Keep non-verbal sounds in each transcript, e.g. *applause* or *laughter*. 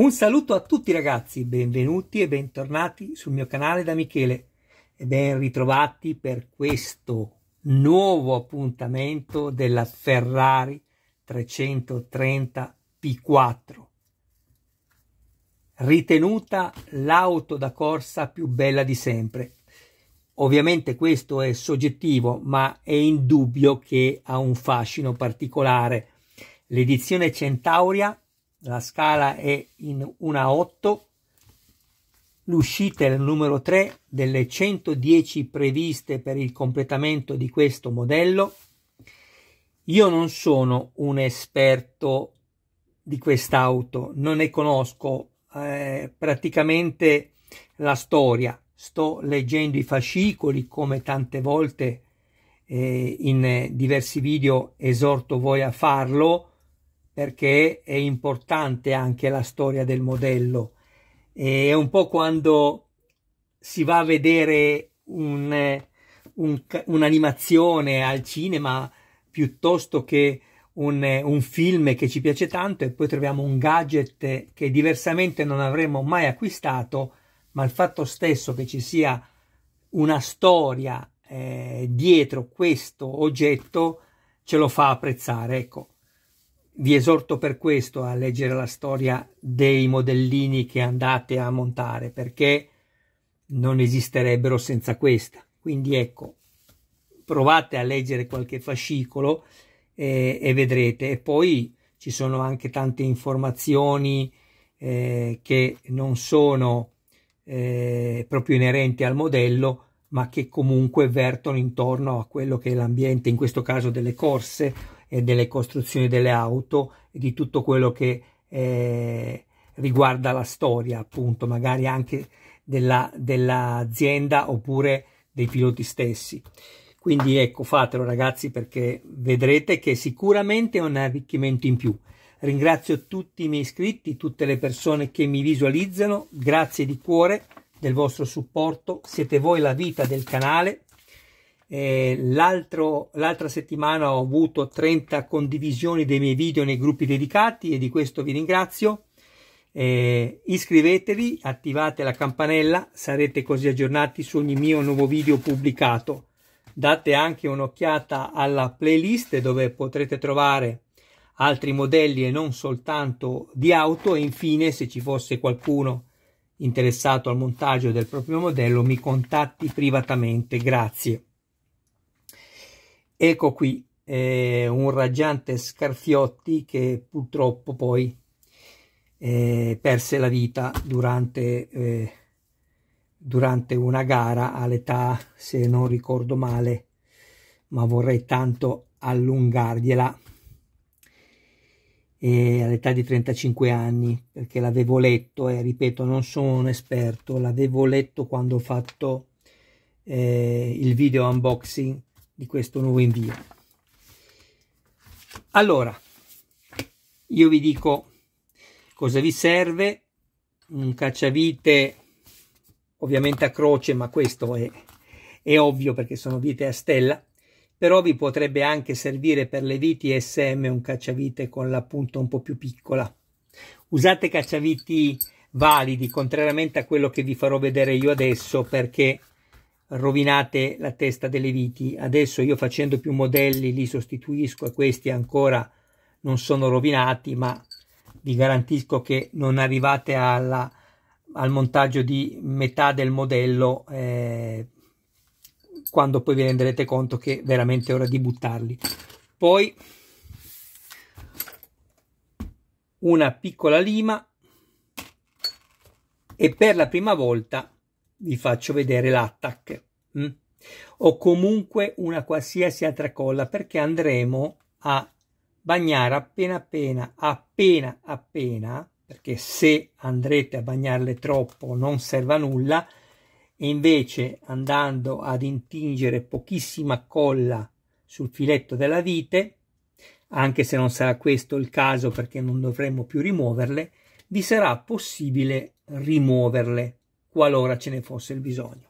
Un saluto a tutti ragazzi, benvenuti e bentornati sul mio canale da Michele e ben ritrovati per questo nuovo appuntamento della Ferrari 330 P4 ritenuta l'auto da corsa più bella di sempre. Ovviamente questo è soggettivo, ma è indubbio che ha un fascino particolare. L'edizione Centauria la scala è in 1 a 8, l'uscita è il numero 3 delle 110 previste per il completamento di questo modello. Io non sono un esperto di quest'auto, non ne conosco eh, praticamente la storia, sto leggendo i fascicoli come tante volte eh, in diversi video esorto voi a farlo perché è importante anche la storia del modello. E è un po' quando si va a vedere un, un, un'animazione al cinema piuttosto che un, un, film che ci piace tanto e poi troviamo un gadget che diversamente non avremmo mai acquistato, ma il fatto stesso che ci sia una storia eh, dietro questo oggetto ce lo fa apprezzare. Ecco. Vi esorto per questo a leggere la storia dei modellini che andate a montare perché non esisterebbero senza questa. Quindi ecco, provate a leggere qualche fascicolo eh, e vedrete. E poi ci sono anche tante informazioni eh, che non sono eh, proprio inerenti al modello, ma che comunque vertono intorno a quello che è l'ambiente, in questo caso delle corse eh, delle costruzioni delle auto e di tutto quello che eh, riguarda la storia, appunto, magari anche dell'azienda dell oppure dei piloti stessi. Quindi ecco, fatelo ragazzi perché vedrete che sicuramente è un arricchimento in più. Ringrazio tutti i miei iscritti, tutte le persone che mi visualizzano, grazie di cuore del vostro supporto, siete voi la vita del canale eh, l'altra settimana ho avuto 30 condivisioni dei miei video nei gruppi dedicati e di questo vi ringrazio. Eh, iscrivetevi, attivate la campanella, sarete così aggiornati su ogni mio nuovo video pubblicato. Date anche un'occhiata alla playlist dove potrete trovare altri modelli e non soltanto di auto e infine se ci fosse qualcuno interessato al montaggio del proprio modello mi contatti privatamente. Grazie. Ecco qui eh, un raggiante Scarfiotti che purtroppo poi eh, perse la vita durante, eh, durante una gara all'età, se non ricordo male, ma vorrei tanto allungargliela all'età di 35 anni perché l'avevo letto e eh, ripeto non sono un esperto l'avevo letto quando ho fatto eh, il video unboxing di questo nuovo invio. Allora, io vi dico cosa vi serve, un cacciavite ovviamente a croce, ma questo è, è ovvio perché sono vite a stella, però vi potrebbe anche servire per le viti SM un cacciavite con la punta un po' più piccola. Usate cacciaviti validi, contrariamente a quello che vi farò vedere io adesso, perché rovinate la testa delle viti. Adesso io facendo più modelli li sostituisco e questi ancora non sono rovinati, ma vi garantisco che non arrivate alla, al montaggio di metà del modello eh, quando poi vi renderete conto che è veramente ora di buttarli. Poi una piccola lima e per la prima volta vi faccio vedere l'attack mh? Mm? o comunque una qualsiasi altra colla perché andremo a bagnare appena appena appena appena perché se andrete a bagnarle troppo non serve a nulla e invece andando ad intingere pochissima colla sul filetto della vite anche se non sarà questo il caso perché non dovremmo più rimuoverle vi sarà possibile rimuoverle qualora ce ne fosse il bisogno.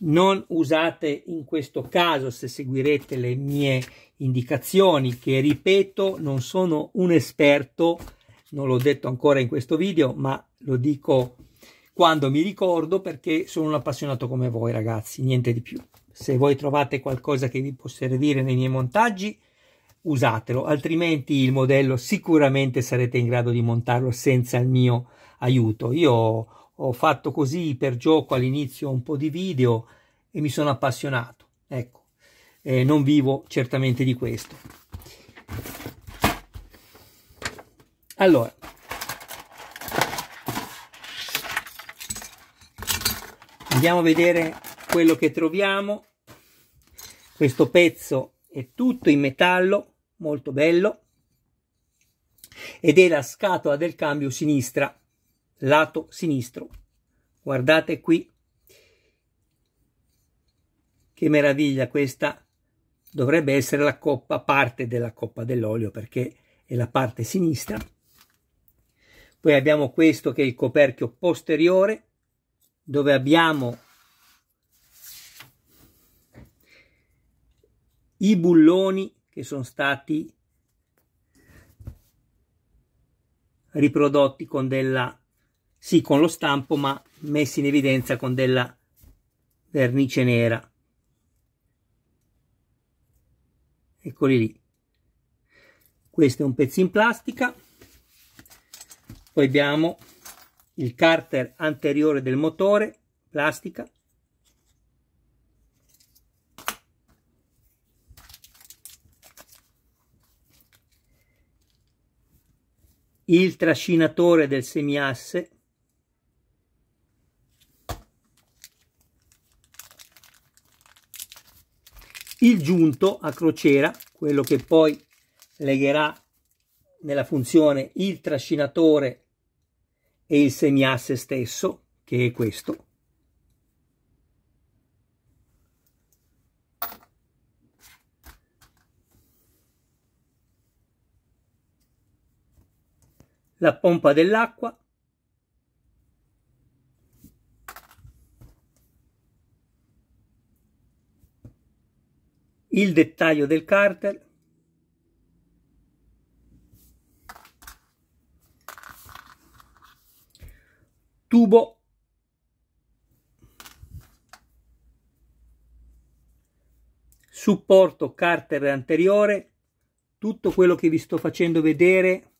Non usate in questo caso, se seguirete le mie indicazioni, che ripeto, non sono un esperto, non l'ho detto ancora in questo video, ma lo dico quando mi ricordo perché sono un appassionato come voi ragazzi, niente di più. Se voi trovate qualcosa che vi può servire nei miei montaggi, usatelo, altrimenti il modello sicuramente sarete in grado di montarlo senza il mio aiuto. Io ho fatto così per gioco all'inizio un po' di video e mi sono appassionato, ecco, eh, non vivo certamente di questo. Allora, andiamo a vedere quello che troviamo. Questo pezzo è tutto in metallo molto bello, ed è la scatola del cambio sinistra, lato sinistro. Guardate qui, che meraviglia questa dovrebbe essere la coppa, parte della coppa dell'olio perché è la parte sinistra. Poi abbiamo questo che è il coperchio posteriore dove abbiamo i bulloni che sono stati riprodotti con della sì con lo stampo ma messi in evidenza con della vernice nera eccoli lì questo è un pezzo in plastica poi abbiamo il carter anteriore del motore plastica il trascinatore del semiasse il giunto a crociera, quello che poi legherà nella funzione il trascinatore e il semiasse stesso, che è questo. la pompa dell'acqua, il dettaglio del carter, tubo supporto carter anteriore tutto quello che vi sto facendo vedere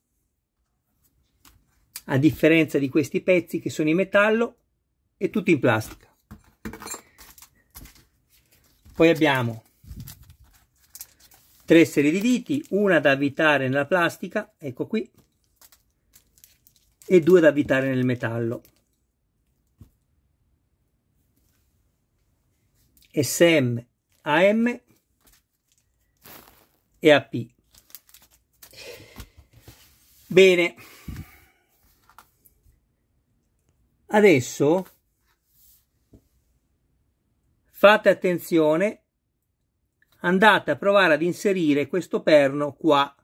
a differenza di questi pezzi che sono in metallo e tutti in plastica. Poi abbiamo tre serie di viti, una da avvitare nella plastica, ecco qui, e due da avvitare nel metallo. SM, AM e AP. Bene. Adesso fate attenzione, andate a provare ad inserire questo perno qua.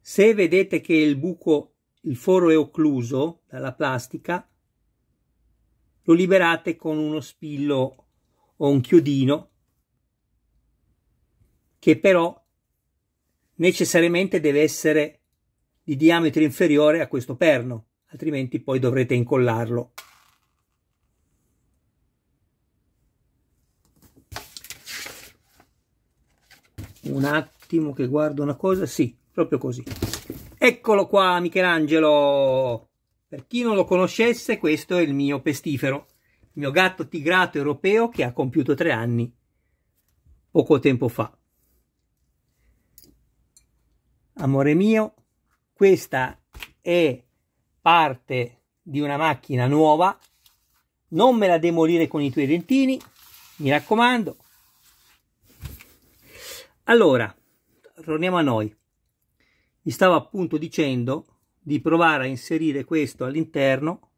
Se vedete che il buco, il foro è occluso dalla plastica, lo liberate con uno spillo o un chiodino che però necessariamente deve essere di diametro inferiore a questo perno, altrimenti poi dovrete incollarlo. Un attimo che guardo una cosa, sì, proprio così. Eccolo qua Michelangelo! Per chi non lo conoscesse, questo è il mio pestifero, il mio gatto tigrato europeo che ha compiuto tre anni poco tempo fa amore mio, questa è parte di una macchina nuova, non me la demolire con i tuoi dentini, mi raccomando. Allora, torniamo a noi. Vi stavo appunto dicendo di provare a inserire questo all'interno,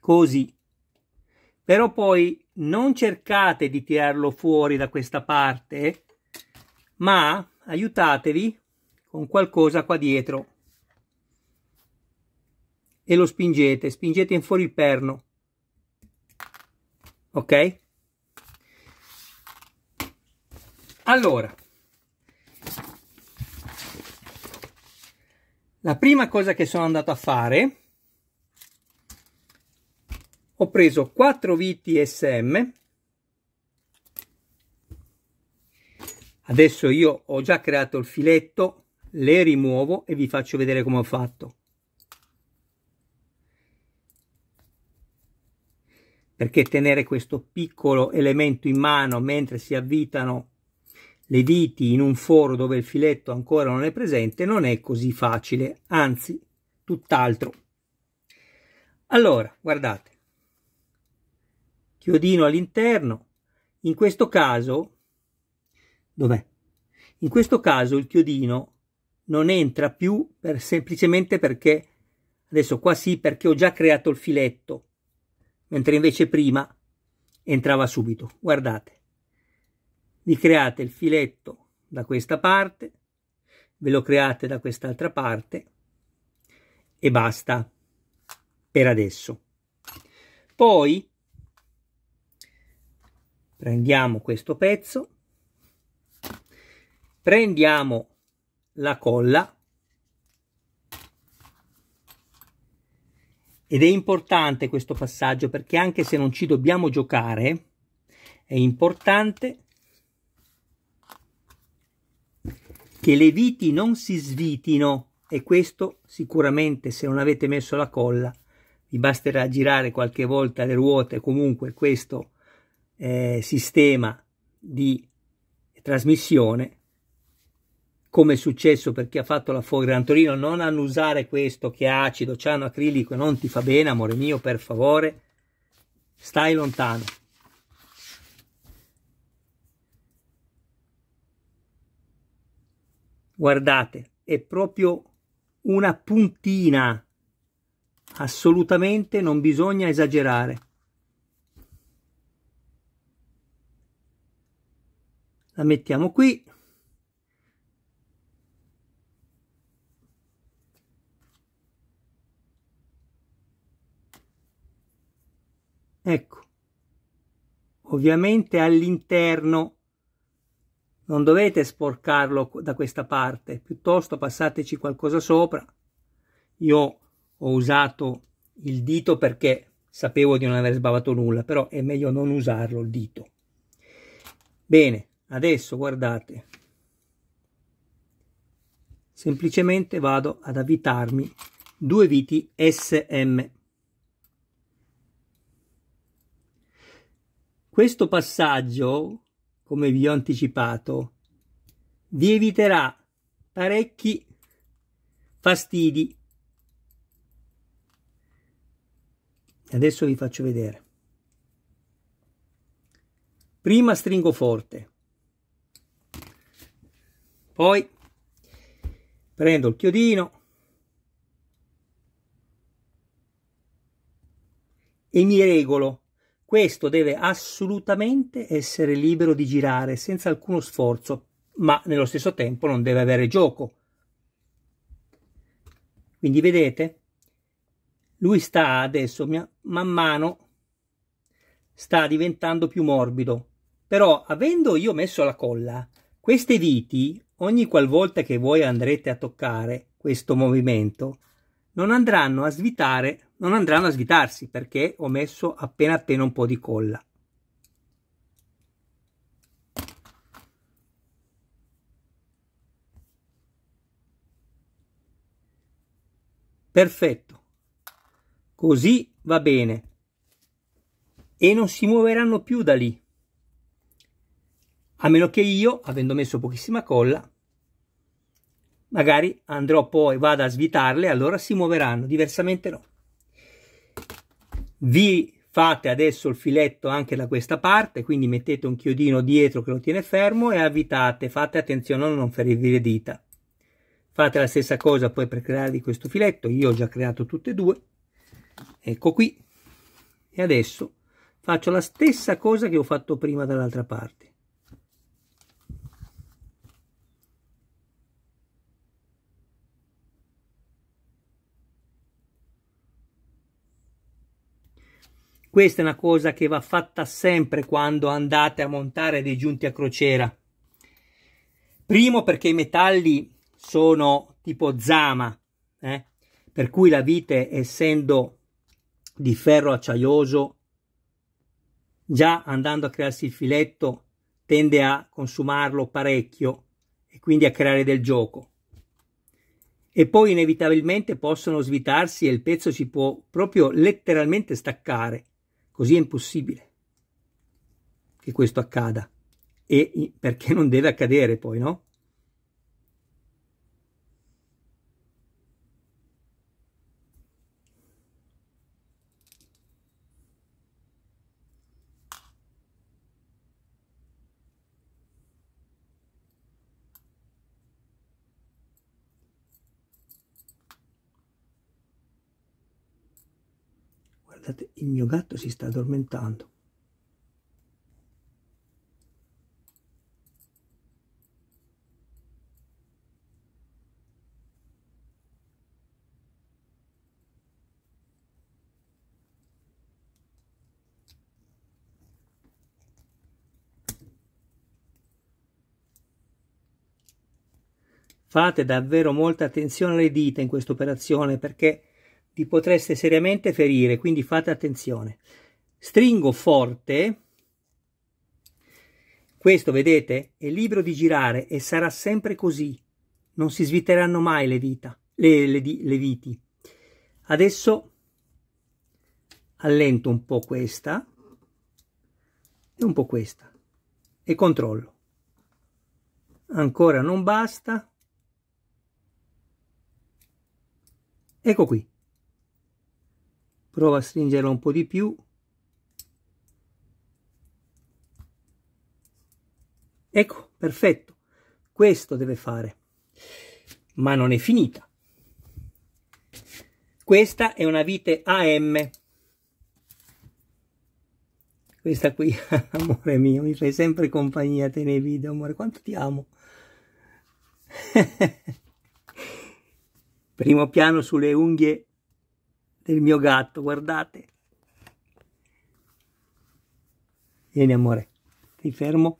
così. Però poi non cercate di tirarlo fuori da questa parte, ma aiutatevi con qualcosa qua dietro e lo spingete, spingete in fuori il perno, ok? Allora, la prima cosa che sono andato a fare, ho preso 4 viti SM Adesso io ho già creato il filetto, le rimuovo e vi faccio vedere come ho fatto. Perché tenere questo piccolo elemento in mano mentre si avvitano le viti in un foro dove il filetto ancora non è presente non è così facile, anzi tutt'altro. Allora, guardate, chiodino all'interno, in questo caso Dov'è? In questo caso il chiodino non entra più per, semplicemente perché adesso qua sì perché ho già creato il filetto mentre invece prima entrava subito guardate vi create il filetto da questa parte ve lo create da quest'altra parte e basta per adesso poi prendiamo questo pezzo prendiamo la colla ed è importante questo passaggio perché anche se non ci dobbiamo giocare è importante che le viti non si svitino e questo sicuramente se non avete messo la colla vi basterà girare qualche volta le ruote comunque questo eh, sistema di trasmissione come è successo per chi ha fatto la fuori Gran Torino, non annusare questo che è acido, ciano acrilico, non ti fa bene, amore mio, per favore, stai lontano. Guardate, è proprio una puntina, assolutamente non bisogna esagerare. La mettiamo qui. Ecco, ovviamente all'interno non dovete sporcarlo da questa parte, piuttosto passateci qualcosa sopra. Io ho usato il dito perché sapevo di non aver sbavato nulla, però è meglio non usarlo il dito. Bene, adesso guardate, semplicemente vado ad avvitarmi due viti SM. Questo passaggio, come vi ho anticipato, vi eviterà parecchi fastidi. Adesso vi faccio vedere. Prima stringo forte, poi prendo il chiodino e mi regolo questo deve assolutamente essere libero di girare senza alcuno sforzo, ma nello stesso tempo non deve avere gioco. Quindi vedete? Lui sta adesso, man mano, sta diventando più morbido. Però avendo io messo la colla, queste viti, ogni qualvolta che voi andrete a toccare questo movimento, non andranno a svitare, non andranno a svitarsi perché ho messo appena appena un po' di colla. Perfetto. Così va bene. E non si muoveranno più da lì. A meno che io, avendo messo pochissima colla, magari andrò poi, vado a svitarle, allora si muoveranno, diversamente no. Vi fate adesso il filetto anche da questa parte, quindi mettete un chiodino dietro che lo tiene fermo e avvitate, fate attenzione a non ferirvi le dita. Fate la stessa cosa poi per crearvi questo filetto, io ho già creato tutte e due, ecco qui, e adesso faccio la stessa cosa che ho fatto prima dall'altra parte. Questa è una cosa che va fatta sempre quando andate a montare dei giunti a crociera. Primo perché i metalli sono tipo zama, eh? per cui la vite essendo di ferro acciaioso, già andando a crearsi il filetto tende a consumarlo parecchio e quindi a creare del gioco. E poi inevitabilmente possono svitarsi e il pezzo si può proprio letteralmente staccare. Così è impossibile che questo accada e perché non deve accadere poi, no? gatto certo, si sta addormentando. Fate davvero molta attenzione alle dita in questa operazione perché vi potreste seriamente ferire, quindi fate attenzione. Stringo forte, questo vedete è libero di girare e sarà sempre così, non si sviteranno mai le, vita, le, le, le viti. Adesso allento un po' questa e un po' questa e controllo. Ancora non basta. Ecco qui prova a stringerla un po' di più ecco perfetto questo deve fare ma non è finita questa è una vite AM questa qui *laughs* amore mio mi fai sempre compagnia te nei video amore quanto ti amo *laughs* primo piano sulle unghie del mio gatto, guardate. Vieni amore, ti fermo.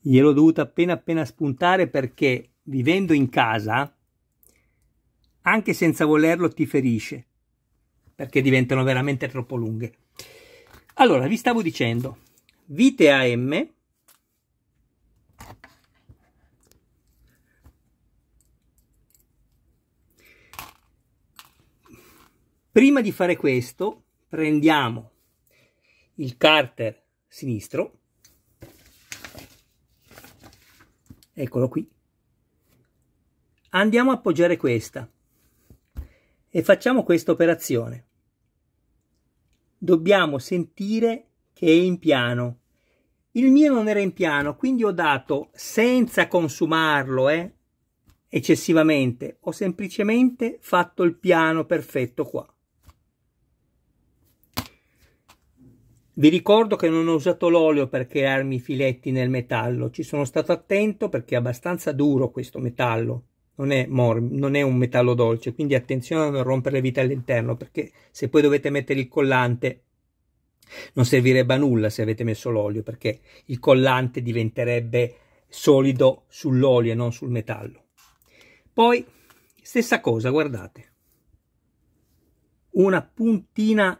Gliel'ho dovuto appena appena spuntare perché vivendo in casa, anche senza volerlo, ti ferisce perché diventano veramente troppo lunghe. Allora, vi stavo dicendo, vite AM Prima di fare questo prendiamo il carter sinistro, eccolo qui, andiamo a appoggiare questa e facciamo questa operazione. Dobbiamo sentire che è in piano. Il mio non era in piano, quindi ho dato, senza consumarlo eh, eccessivamente, ho semplicemente fatto il piano perfetto qua. Vi ricordo che non ho usato l'olio per crearmi i filetti nel metallo, ci sono stato attento perché è abbastanza duro questo metallo, non è, morbido, non è un metallo dolce, quindi attenzione a non rompere le vite all'interno perché se poi dovete mettere il collante non servirebbe a nulla se avete messo l'olio perché il collante diventerebbe solido sull'olio e non sul metallo. Poi stessa cosa, guardate, una puntina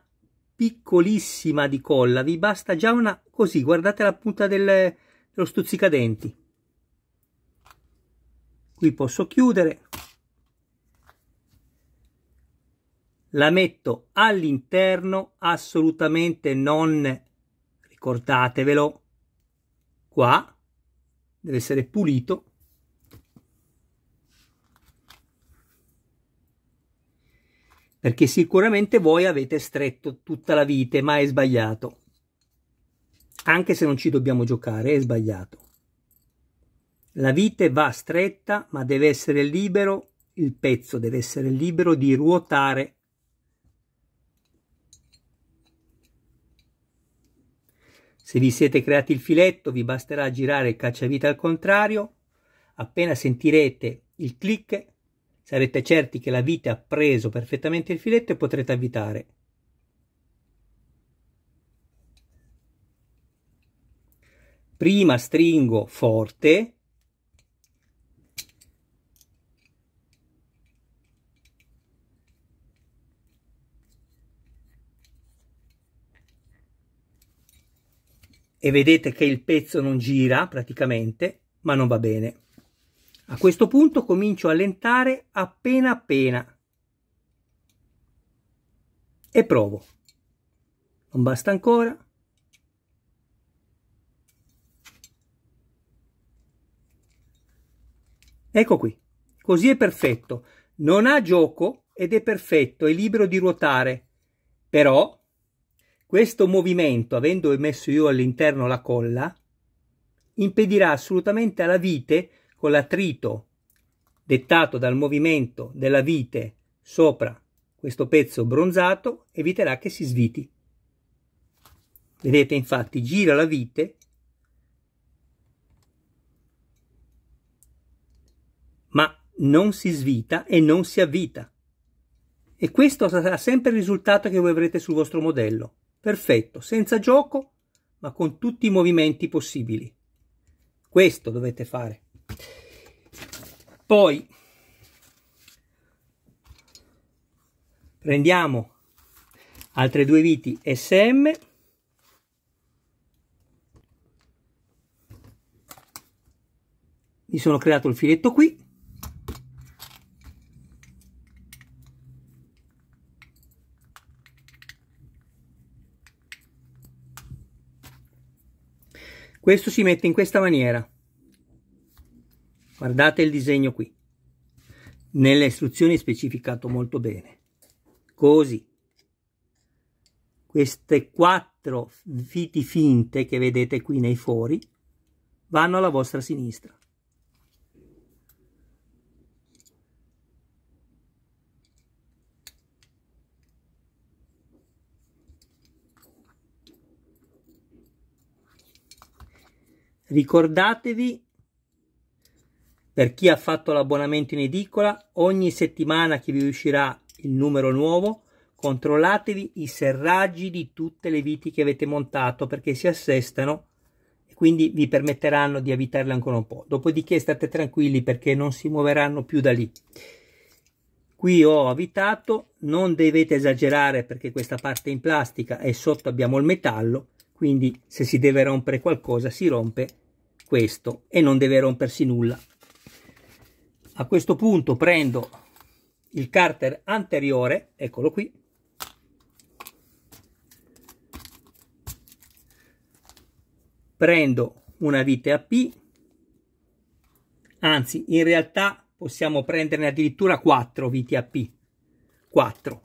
piccolissima di colla, vi basta già una così, guardate la punta del, dello stuzzicadenti. Qui posso chiudere. La metto all'interno, assolutamente non, ricordatevelo, qua, deve essere pulito perché sicuramente voi avete stretto tutta la vite, ma è sbagliato. Anche se non ci dobbiamo giocare, è sbagliato. La vite va stretta, ma deve essere libero, il pezzo deve essere libero di ruotare. Se vi siete creati il filetto, vi basterà girare il cacciavite al contrario. Appena sentirete il click, Sarete certi che la vite ha preso perfettamente il filetto e potrete avvitare. Prima stringo forte e vedete che il pezzo non gira praticamente, ma non va bene. A questo punto comincio a lentare appena appena e provo. Non basta ancora. Ecco qui, così è perfetto. Non ha gioco ed è perfetto, è libero di ruotare. Però questo movimento, avendo messo io all'interno la colla, impedirà assolutamente alla vite con l'attrito dettato dal movimento della vite sopra questo pezzo bronzato eviterà che si sviti. Vedete infatti gira la vite ma non si svita e non si avvita. E questo sarà sempre il risultato che voi avrete sul vostro modello. Perfetto, senza gioco, ma con tutti i movimenti possibili. Questo dovete fare. Poi prendiamo altre due viti SM mi sono creato il filetto qui questo si mette in questa maniera Guardate il disegno qui. Nelle istruzioni è specificato molto bene. Così. Queste quattro viti finte che vedete qui nei fori vanno alla vostra sinistra. Ricordatevi per chi ha fatto l'abbonamento in edicola, ogni settimana che vi uscirà il numero nuovo, controllatevi i serraggi di tutte le viti che avete montato perché si assestano e quindi vi permetteranno di avitarle ancora un po'. Dopodiché state tranquilli perché non si muoveranno più da lì. Qui ho avvitato, non dovete esagerare perché questa parte è in plastica e sotto abbiamo il metallo, quindi se si deve rompere qualcosa si rompe questo e non deve rompersi nulla a questo punto prendo il carter anteriore eccolo qui prendo una vite a p anzi in realtà possiamo prenderne addirittura 4 viti a p 4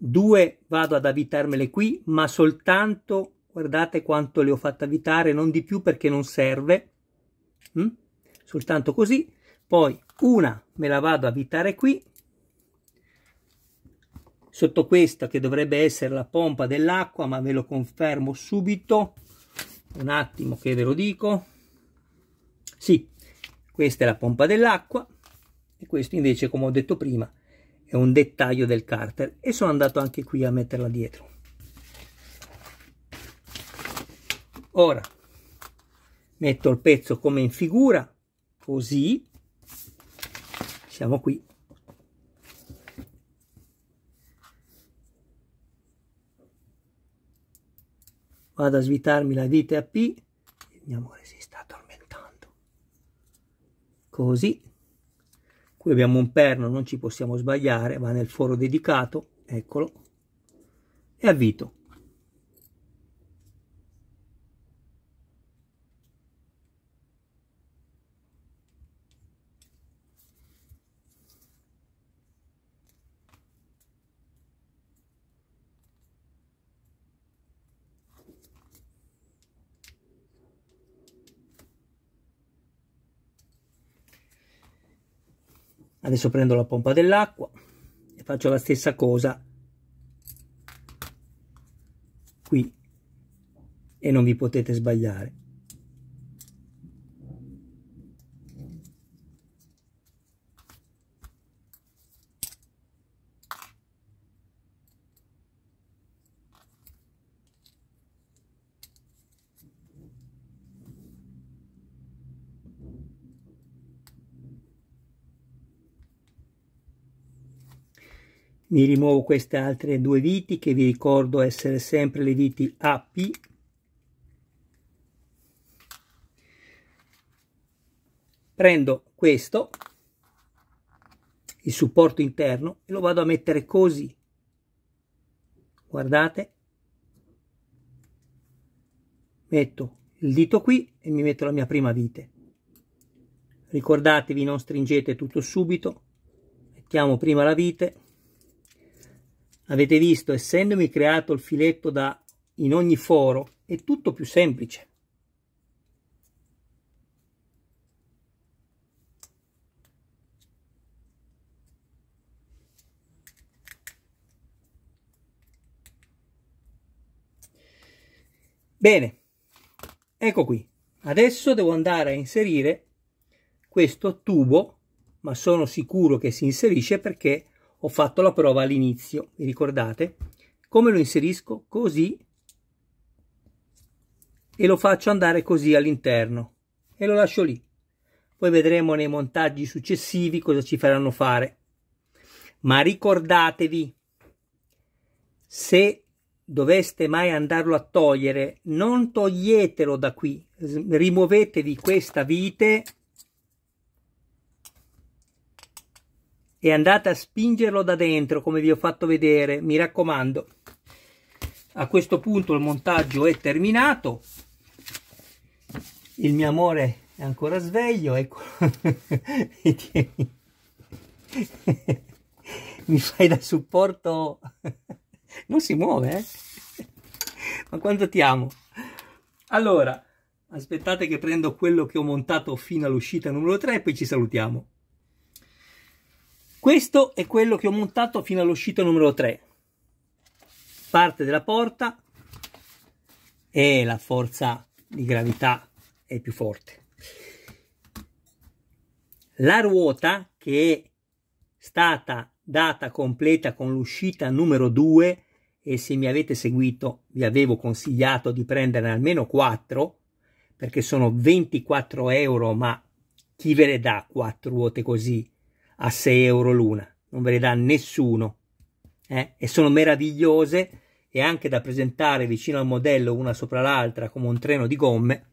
Due vado ad avvitarmele qui ma soltanto guardate quanto le ho fatte avvitare, non di più perché non serve, mm? soltanto così, poi una me la vado a avvitare qui, sotto questa che dovrebbe essere la pompa dell'acqua, ma ve lo confermo subito, un attimo che ve lo dico, sì, questa è la pompa dell'acqua e questo invece come ho detto prima è un dettaglio del carter e sono andato anche qui a metterla dietro Ora metto il pezzo come in figura, così, siamo qui. Vado a svitarmi la vite a P, il mio amore si sta addormentando. Così. Qui abbiamo un perno, non ci possiamo sbagliare, va nel foro dedicato, eccolo, e avvito. adesso prendo la pompa dell'acqua e faccio la stessa cosa qui e non vi potete sbagliare mi rimuovo queste altre due viti che vi ricordo essere sempre le viti AP prendo questo il supporto interno e lo vado a mettere così guardate metto il dito qui e mi metto la mia prima vite ricordatevi non stringete tutto subito mettiamo prima la vite Avete visto, essendomi creato il filetto da in ogni foro, è tutto più semplice. Bene, ecco qui. Adesso devo andare a inserire questo tubo, ma sono sicuro che si inserisce perché ho fatto la prova all'inizio, vi ricordate? Come lo inserisco? Così e lo faccio andare così all'interno e lo lascio lì. Poi vedremo nei montaggi successivi cosa ci faranno fare. Ma ricordatevi, se doveste mai andarlo a togliere, non toglietelo da qui, rimuovetevi questa vite e andate a spingerlo da dentro come vi ho fatto vedere mi raccomando a questo punto il montaggio è terminato il mio amore è ancora sveglio ecco *laughs* mi fai da supporto non si muove eh? ma quanto ti amo allora aspettate che prendo quello che ho montato fino all'uscita numero 3 e poi ci salutiamo questo è quello che ho montato fino all'uscita numero 3. Parte della porta e la forza di gravità è più forte. La ruota che è stata data completa con l'uscita numero 2 e se mi avete seguito vi avevo consigliato di prenderne almeno 4 perché sono 24 euro ma chi ve le dà 4 ruote così a 6 euro l'una, non ve le dà nessuno. Eh? E sono meravigliose e anche da presentare vicino al modello una sopra l'altra come un treno di gomme.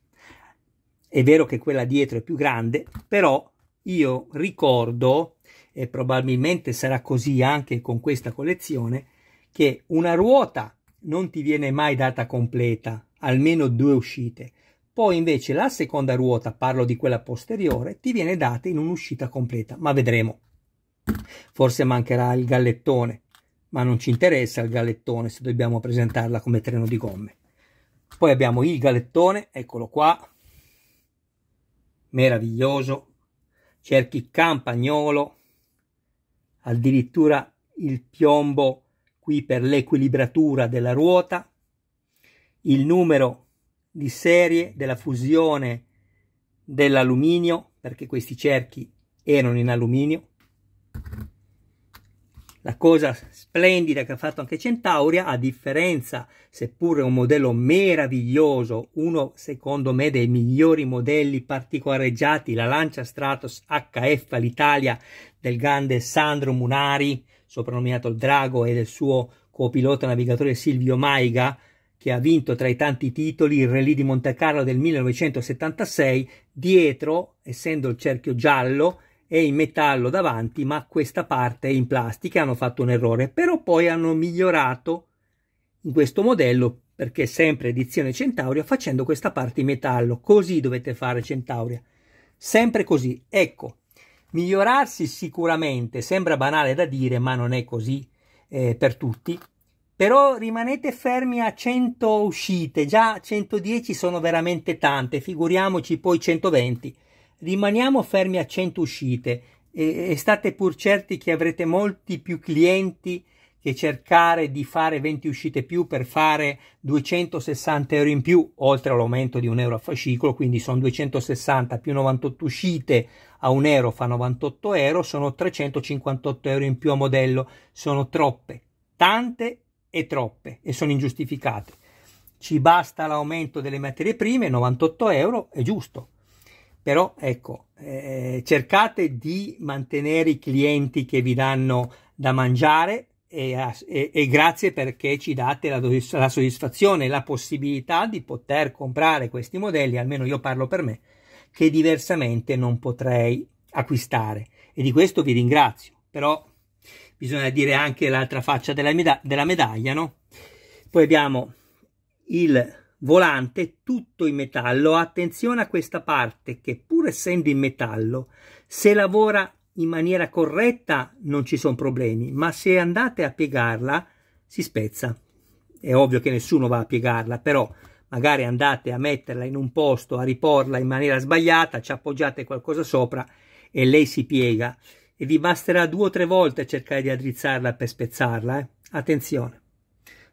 È vero che quella dietro è più grande, però io ricordo, e probabilmente sarà così anche con questa collezione, che una ruota non ti viene mai data completa, almeno due uscite. Poi invece la seconda ruota, parlo di quella posteriore, ti viene data in un'uscita completa, ma vedremo. Forse mancherà il gallettone, ma non ci interessa il gallettone se dobbiamo presentarla come treno di gomme. Poi abbiamo il gallettone, eccolo qua, meraviglioso, cerchi campagnolo, addirittura il piombo qui per l'equilibratura della ruota, il numero di serie della fusione dell'alluminio, perché questi cerchi erano in alluminio. La cosa splendida che ha fatto anche Centauria, a differenza, seppure un modello meraviglioso, uno secondo me dei migliori modelli particolareggiati, la Lancia Stratos HF all'Italia del grande Sandro Munari, soprannominato il Drago, e del suo copilota navigatore Silvio Maiga, che ha vinto tra i tanti titoli il Rally di Monte Carlo del 1976, dietro, essendo il cerchio giallo, è in metallo davanti, ma questa parte è in plastica, hanno fatto un errore, però poi hanno migliorato in questo modello perché sempre edizione Centauria facendo questa parte in metallo, così dovete fare Centauria. Sempre così. Ecco, migliorarsi sicuramente sembra banale da dire, ma non è così eh, per tutti però rimanete fermi a 100 uscite, già 110 sono veramente tante, figuriamoci poi 120. Rimaniamo fermi a 100 uscite e, e state pur certi che avrete molti più clienti che cercare di fare 20 uscite più per fare 260 euro in più, oltre all'aumento di un euro a fascicolo, quindi sono 260 più 98 uscite a un euro fa 98 euro, sono 358 euro in più a modello, sono troppe, tante e troppe e sono ingiustificate. Ci basta l'aumento delle materie prime, 98 euro, è giusto. Però ecco, eh, cercate di mantenere i clienti che vi danno da mangiare e, e, e grazie perché ci date la, la soddisfazione, la possibilità di poter comprare questi modelli, almeno io parlo per me, che diversamente non potrei acquistare. E di questo vi ringrazio. Però bisogna dire anche l'altra faccia della, med della medaglia, no? Poi abbiamo il volante tutto in metallo. Attenzione a questa parte che pur essendo in metallo, se lavora in maniera corretta non ci sono problemi, ma se andate a piegarla si spezza. È ovvio che nessuno va a piegarla, però magari andate a metterla in un posto, a riporla in maniera sbagliata, ci appoggiate qualcosa sopra e lei si piega e vi basterà due o tre volte cercare di addrizzarla per spezzarla. Eh? Attenzione,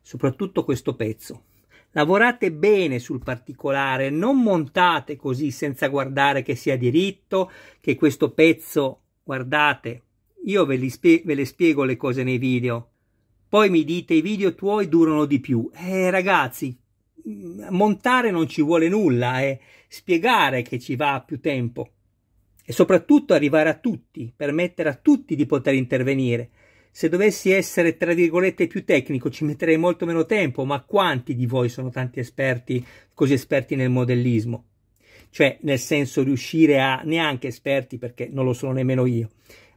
soprattutto questo pezzo. Lavorate bene sul particolare, non montate così senza guardare che sia diritto, che questo pezzo, guardate, io ve, spie ve le spiego le cose nei video. Poi mi dite i video tuoi durano di più. Eh ragazzi, mm, montare non ci vuole nulla, è eh. spiegare che ci va più tempo e soprattutto arrivare a tutti, permettere a tutti di poter intervenire. Se dovessi essere, tra virgolette, più tecnico ci metterei molto meno tempo, ma quanti di voi sono tanti esperti, così esperti nel modellismo? Cioè, nel senso riuscire a, neanche esperti perché non lo sono nemmeno io,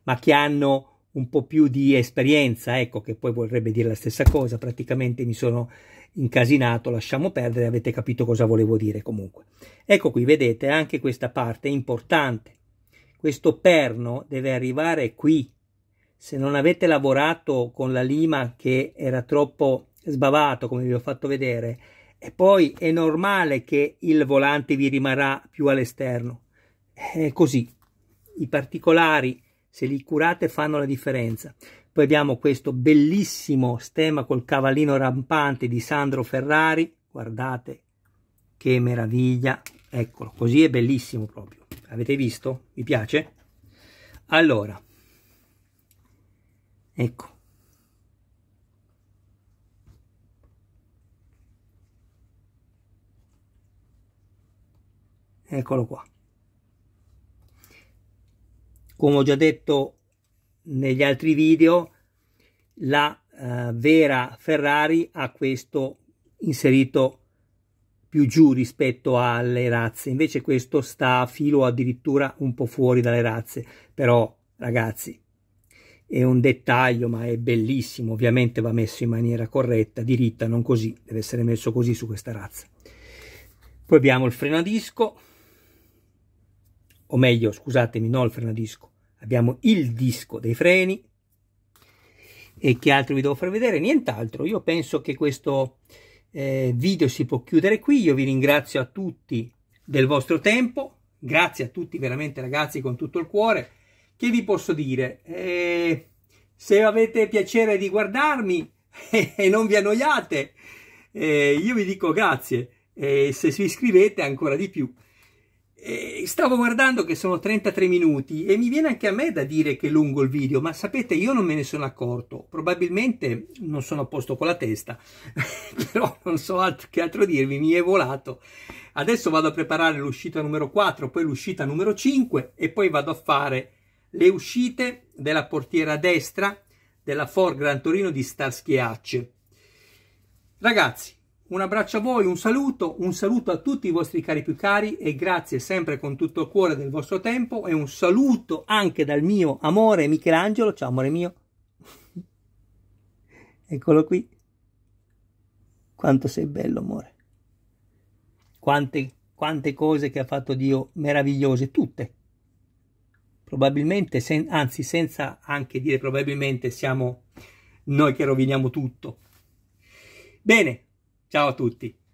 ma che hanno un po' più di esperienza, ecco, che poi vorrebbe dire la stessa cosa, praticamente mi sono incasinato, lasciamo perdere, avete capito cosa volevo dire comunque. Ecco qui, vedete, anche questa parte è importante. Questo perno deve arrivare qui. Se non avete lavorato con la lima che era troppo sbavato, come vi ho fatto vedere, e poi è normale che il volante vi rimarrà più all'esterno. È così. I particolari, se li curate, fanno la differenza. Poi abbiamo questo bellissimo stemma col cavallino rampante di Sandro Ferrari. Guardate che meraviglia, Eccolo, così è bellissimo proprio. Avete visto? Vi piace? Allora, ecco. Eccolo qua. Come ho già detto negli altri video, la eh, vera Ferrari ha questo inserito più giù rispetto alle razze, invece questo sta a filo addirittura un po' fuori dalle razze, però ragazzi è un dettaglio ma è bellissimo, ovviamente va messo in maniera corretta, diritta, non così, deve essere messo così su questa razza. Poi abbiamo il freno a disco, o meglio scusatemi, non il freno a disco, abbiamo il disco dei freni, e che altro vi devo far vedere? Nient'altro, io penso che questo eh, video si può chiudere qui. Io vi ringrazio a tutti del vostro tempo. Grazie a tutti veramente ragazzi con tutto il cuore. Che vi posso dire? Eh, se avete piacere di guardarmi *laughs* e non vi annoiate, eh, io vi dico grazie. E eh, se si iscrivete ancora di più stavo guardando che sono 33 minuti e mi viene anche a me da dire che è lungo il video, ma sapete, io non me ne sono accorto. Probabilmente non sono a posto con la testa, *laughs* però non so altro che altro dirvi, mi è volato. Adesso vado a preparare l'uscita numero 4, poi l'uscita numero 5 e poi vado a fare le uscite della portiera destra della For Gran Torino di Starschiacce. Ragazzi, un abbraccio a voi, un saluto, un saluto a tutti i vostri cari più cari e grazie sempre con tutto il cuore del vostro tempo e un saluto anche dal mio amore Michelangelo, ciao amore mio, *laughs* eccolo qui, quanto sei bello amore, quante, quante cose che ha fatto Dio meravigliose, tutte, probabilmente, sen anzi senza anche dire probabilmente siamo noi che roviniamo tutto. Bene, Ciao a tutti.